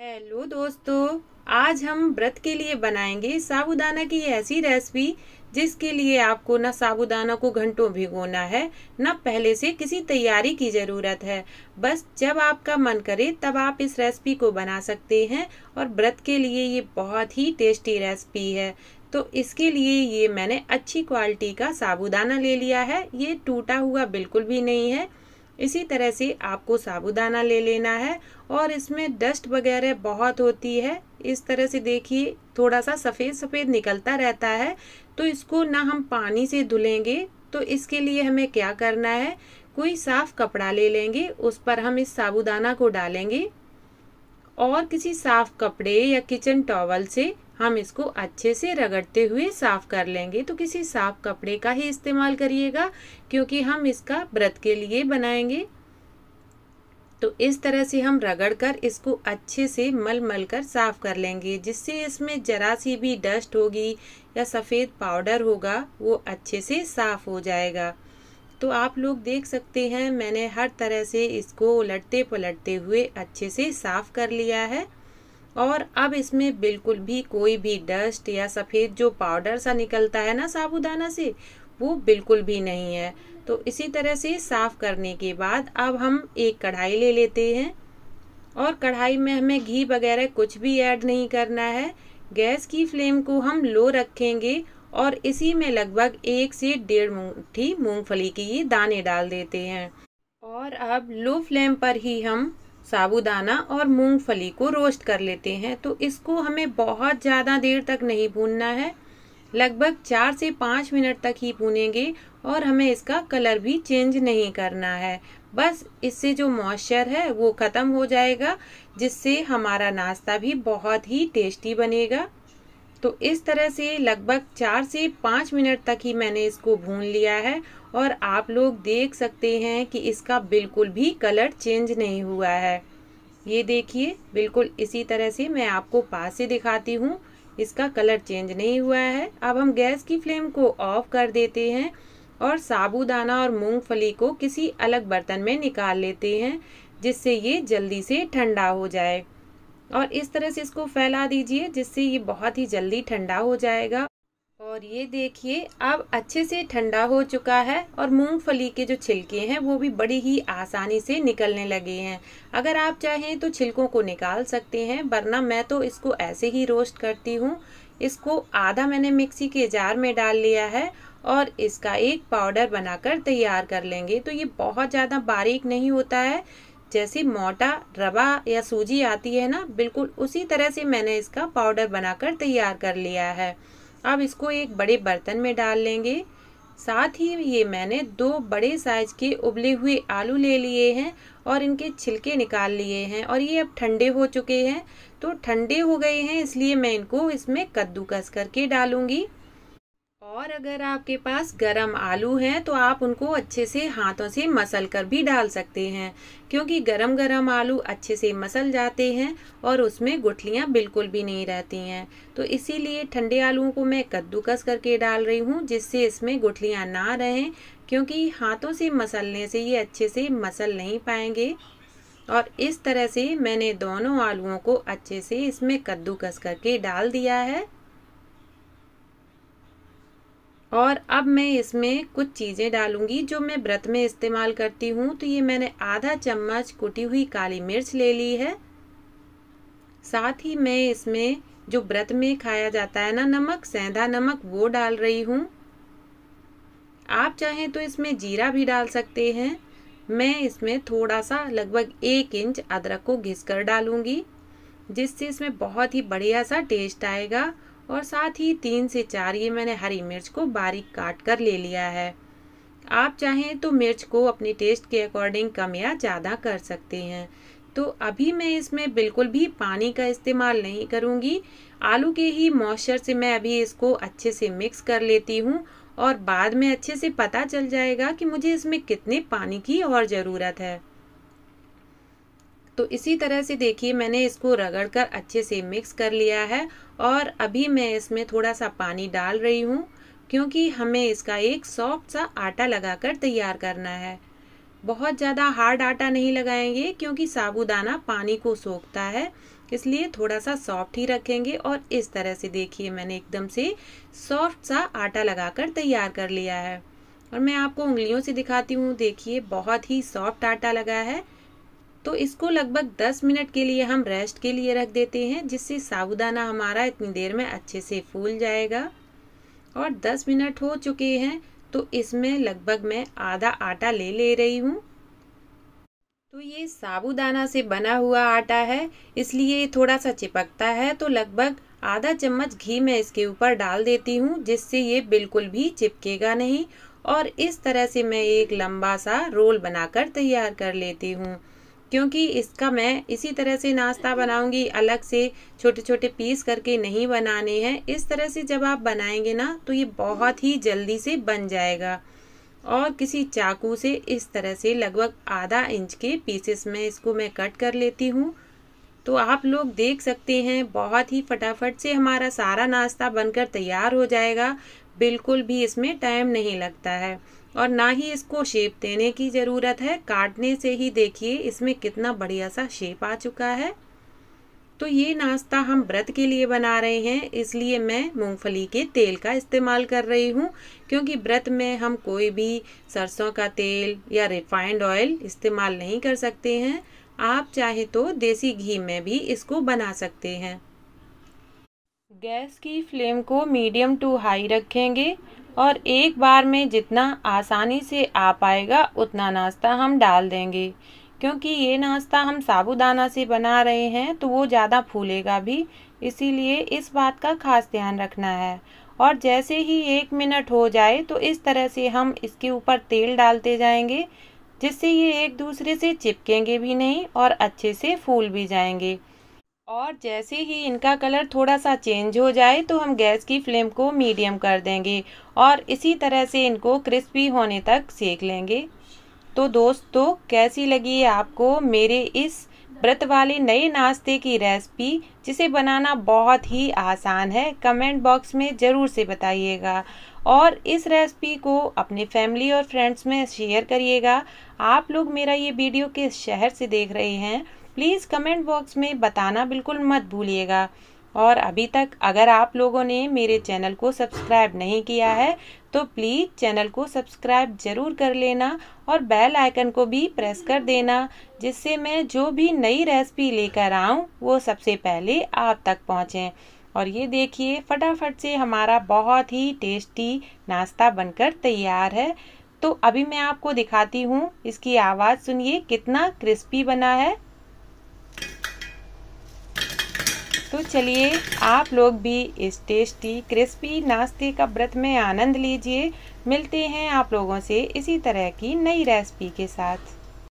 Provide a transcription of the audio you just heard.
hello दोस्तों आज हम व्रत के लिए बनाएंगे साबुदाना की ऐसी रेसिपी जिसके लिए आपको ना साबुदाना को घंटों भिगोना है ना पहले से किसी तैयारी की ज़रूरत है बस जब आपका मन करे तब आप इस रेसिपी को बना सकते हैं और व्रत के लिए ये बहुत ही टेस्टी रेसिपी है तो इसके लिए ये मैंने अच्छी क्वालिटी का साबुदाना ले लिया है ये टूटा हुआ बिल्कुल भी नहीं है इसी तरह से आपको साबुदाना ले लेना है और इसमें डस्ट वगैरह बहुत होती है इस तरह से देखिए थोड़ा सा सफ़ेद सफ़ेद निकलता रहता है तो इसको ना हम पानी से धुलेंगे तो इसके लिए हमें क्या करना है कोई साफ़ कपड़ा ले लेंगे उस पर हम इस साबुदाना को डालेंगे और किसी साफ़ कपड़े या किचन टॉवल से हम इसको अच्छे से रगड़ते हुए साफ कर लेंगे तो किसी साफ कपड़े का ही इस्तेमाल करिएगा क्योंकि हम इसका व्रत के लिए बनाएंगे तो इस तरह से हम रगड़ कर इसको अच्छे से मल मल कर साफ कर लेंगे जिससे इसमें जरा सी भी डस्ट होगी या सफ़ेद पाउडर होगा वो अच्छे से साफ हो जाएगा तो आप लोग देख सकते हैं मैंने हर तरह से इसको उलटते पलटते हुए अच्छे से साफ कर लिया है और अब इसमें बिल्कुल भी कोई भी डस्ट या सफ़ेद जो पाउडर सा निकलता है ना साबुदाना से वो बिल्कुल भी नहीं है तो इसी तरह से साफ़ करने के बाद अब हम एक कढ़ाई ले लेते हैं और कढ़ाई में हमें घी वगैरह कुछ भी ऐड नहीं करना है गैस की फ्लेम को हम लो रखेंगे और इसी में लगभग एक से डेढ़ मुठ्ठी मूंगफली के ये दाने डाल देते हैं और अब लो फ्लेम पर ही हम साबुदाना और मूंगफली को रोस्ट कर लेते हैं तो इसको हमें बहुत ज़्यादा देर तक नहीं भूनना है लगभग चार से पाँच मिनट तक ही भूनेंगे और हमें इसका कलर भी चेंज नहीं करना है बस इससे जो मॉइस्चर है वो ख़त्म हो जाएगा जिससे हमारा नाश्ता भी बहुत ही टेस्टी बनेगा तो इस तरह से लगभग चार से पाँच मिनट तक ही मैंने इसको भून लिया है और आप लोग देख सकते हैं कि इसका बिल्कुल भी कलर चेंज नहीं हुआ है ये देखिए बिल्कुल इसी तरह से मैं आपको पास से दिखाती हूँ इसका कलर चेंज नहीं हुआ है अब हम गैस की फ्लेम को ऑफ कर देते हैं और साबूदाना और मूंगफली को किसी अलग बर्तन में निकाल लेते हैं जिससे ये जल्दी से ठंडा हो जाए और इस तरह से इसको फैला दीजिए जिससे ये बहुत ही जल्दी ठंडा हो जाएगा और ये देखिए अब अच्छे से ठंडा हो चुका है और मूंगफली के जो छिलके हैं वो भी बड़ी ही आसानी से निकलने लगे हैं अगर आप चाहें तो छिलकों को निकाल सकते हैं वरना मैं तो इसको ऐसे ही रोस्ट करती हूँ इसको आधा मैंने मिक्सी के जार में डाल लिया है और इसका एक पाउडर बनाकर तैयार कर लेंगे तो ये बहुत ज़्यादा बारीक नहीं होता है जैसे मोटा रवा या सूजी आती है ना बिल्कुल उसी तरह से मैंने इसका पाउडर बनाकर तैयार कर लिया है अब इसको एक बड़े बर्तन में डाल लेंगे साथ ही ये मैंने दो बड़े साइज के उबले हुए आलू ले लिए हैं और इनके छिलके निकाल लिए हैं और ये अब ठंडे हो चुके हैं तो ठंडे हो गए हैं इसलिए मैं इनको इसमें कद्दूकस करके डालूंगी और अगर आपके पास गरम आलू हैं तो आप उनको अच्छे से हाथों से मसल कर भी डाल सकते हैं क्योंकि गरम गरम आलू अच्छे से मसल जाते हैं और उसमें गुठलियाँ बिल्कुल भी नहीं रहती हैं तो इसीलिए ठंडे आलुओं को मैं कद्दूकस करके डाल रही हूँ जिससे इसमें गुठलियाँ ना रहें क्योंकि हाथों से मसलने से ये अच्छे से मसल नहीं पाएंगे और इस तरह से मैंने दोनों आलुओं को अच्छे से इसमें कद्दूकस करके डाल दिया है और अब मैं इसमें कुछ चीज़ें डालूंगी जो मैं व्रत में इस्तेमाल करती हूँ तो ये मैंने आधा चम्मच कुटी हुई काली मिर्च ले ली है साथ ही मैं इसमें जो व्रत में खाया जाता है ना नमक सेंधा नमक वो डाल रही हूँ आप चाहें तो इसमें जीरा भी डाल सकते हैं मैं इसमें थोड़ा सा लगभग एक इंच अदरक को घिस कर डालूंगी जिससे इसमें बहुत ही बढ़िया सा टेस्ट आएगा और साथ ही तीन से चार ये मैंने हरी मिर्च को बारीक काट कर ले लिया है आप चाहें तो मिर्च को अपने टेस्ट के अकॉर्डिंग कम या ज़्यादा कर सकते हैं तो अभी मैं इसमें बिल्कुल भी पानी का इस्तेमाल नहीं करूँगी आलू के ही मॉइस्चर से मैं अभी इसको अच्छे से मिक्स कर लेती हूँ और बाद में अच्छे से पता चल जाएगा कि मुझे इसमें कितने पानी की और ज़रूरत है तो इसी तरह से देखिए मैंने इसको रगड़कर अच्छे से मिक्स कर लिया है और अभी मैं इसमें थोड़ा सा पानी डाल रही हूँ क्योंकि हमें इसका एक सॉफ्ट सा आटा लगाकर तैयार करना है बहुत ज़्यादा हार्ड आटा नहीं लगाएंगे क्योंकि साबुदाना पानी को सोखता है इसलिए थोड़ा सा सॉफ्ट ही रखेंगे और इस तरह से देखिए मैंने एकदम से सॉफ्ट सा आटा लगाकर तैयार कर लिया है और मैं आपको उंगलियों से दिखाती हूँ देखिए बहुत ही सॉफ्ट आटा लगा है तो इसको लगभग 10 मिनट के लिए हम रेस्ट के लिए रख देते हैं जिससे साबुदाना हमारा इतनी देर में अच्छे से फूल जाएगा और 10 मिनट हो चुके हैं तो इसमें लगभग मैं आधा आटा ले ले रही हूँ तो ये साबुदाना से बना हुआ आटा है इसलिए थोड़ा सा चिपकता है तो लगभग आधा चम्मच घी मैं इसके ऊपर डाल देती हूँ जिससे ये बिल्कुल भी चिपकेगा नहीं और इस तरह से मैं एक लंबा सा रोल बनाकर तैयार कर लेती हूँ क्योंकि इसका मैं इसी तरह से नाश्ता बनाऊंगी अलग से छोटे छोटे पीस करके नहीं बनाने हैं इस तरह से जब आप बनाएंगे ना तो ये बहुत ही जल्दी से बन जाएगा और किसी चाकू से इस तरह से लगभग आधा इंच के पीसेस में इसको मैं कट कर लेती हूँ तो आप लोग देख सकते हैं बहुत ही फटाफट से हमारा सारा नाश्ता बनकर तैयार हो जाएगा बिल्कुल भी इसमें टाइम नहीं लगता है और ना ही इसको शेप देने की ज़रूरत है काटने से ही देखिए इसमें कितना बढ़िया सा शेप आ चुका है तो ये नाश्ता हम व्रत के लिए बना रहे हैं इसलिए मैं मूंगफली के तेल का इस्तेमाल कर रही हूँ क्योंकि व्रत में हम कोई भी सरसों का तेल या रिफाइंड ऑयल इस्तेमाल नहीं कर सकते हैं आप चाहे तो देसी घी में भी इसको बना सकते हैं गैस की फ्लेम को मीडियम टू हाई रखेंगे और एक बार में जितना आसानी से आ पाएगा उतना नाश्ता हम डाल देंगे क्योंकि ये नाश्ता हम साबुदाना से बना रहे हैं तो वो ज़्यादा फूलेगा भी इसीलिए इस बात का खास ध्यान रखना है और जैसे ही एक मिनट हो जाए तो इस तरह से हम इसके ऊपर तेल डालते जाएंगे जिससे ये एक दूसरे से चिपकेंगे भी नहीं और अच्छे से फूल भी जाएंगे और जैसे ही इनका कलर थोड़ा सा चेंज हो जाए तो हम गैस की फ्लेम को मीडियम कर देंगे और इसी तरह से इनको क्रिस्पी होने तक सेक लेंगे तो दोस्तों कैसी लगी है आपको मेरे इस व्रत वाले नए नाश्ते की रेसिपी जिसे बनाना बहुत ही आसान है कमेंट बॉक्स में ज़रूर से बताइएगा और इस रेसिपी को अपने फैमिली और फ्रेंड्स में शेयर करिएगा आप लोग मेरा ये वीडियो किस शहर से देख रहे हैं प्लीज़ कमेंट बॉक्स में बताना बिल्कुल मत भूलिएगा और अभी तक अगर आप लोगों ने मेरे चैनल को सब्सक्राइब नहीं किया है तो प्लीज़ चैनल को सब्सक्राइब ज़रूर कर लेना और बेल आइकन को भी प्रेस कर देना जिससे मैं जो भी नई रेसिपी लेकर आऊँ वो सबसे पहले आप तक पहुँचें और ये देखिए फटाफट से हमारा बहुत ही टेस्टी नाश्ता बनकर तैयार है तो अभी मैं आपको दिखाती हूँ इसकी आवाज़ सुनिए कितना क्रिस्पी बना है तो चलिए आप लोग भी इस टेस्टी क्रिस्पी नाश्ते का व्रत में आनंद लीजिए मिलते हैं आप लोगों से इसी तरह की नई रेसिपी के साथ